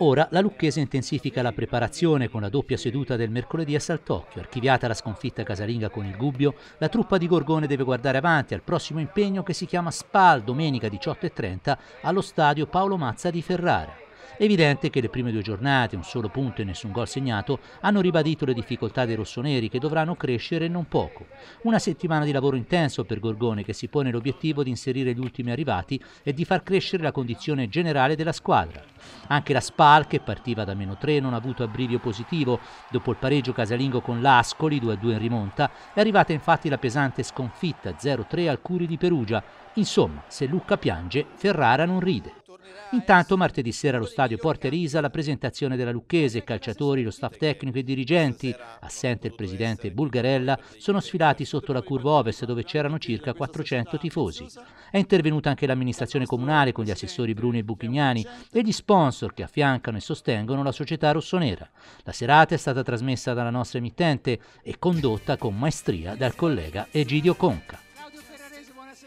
Ora la Lucchese intensifica la preparazione con la doppia seduta del mercoledì a Saltocchio. Archiviata la sconfitta casalinga con il Gubbio, la truppa di Gorgone deve guardare avanti al prossimo impegno che si chiama Spal domenica 18.30 allo stadio Paolo Mazza di Ferrara evidente che le prime due giornate, un solo punto e nessun gol segnato, hanno ribadito le difficoltà dei rossoneri che dovranno crescere non poco. Una settimana di lavoro intenso per Gorgone che si pone l'obiettivo di inserire gli ultimi arrivati e di far crescere la condizione generale della squadra. Anche la Spal, che partiva da meno 3, non ha avuto abbrivio positivo. Dopo il pareggio casalingo con l'Ascoli, 2-2 in rimonta, è arrivata infatti la pesante sconfitta 0-3 al Curi di Perugia. Insomma, se Lucca piange, Ferrara non ride. Intanto martedì sera allo stadio Porta Risa la presentazione della Lucchese, calciatori, lo staff tecnico e dirigenti, assente il presidente Bulgarella, sono sfilati sotto la curva ovest dove c'erano circa 400 tifosi. È intervenuta anche l'amministrazione comunale con gli assessori Bruni e Buchignani e gli sponsor che affiancano e sostengono la società rossonera. La serata è stata trasmessa dalla nostra emittente e condotta con maestria dal collega Egidio Conca.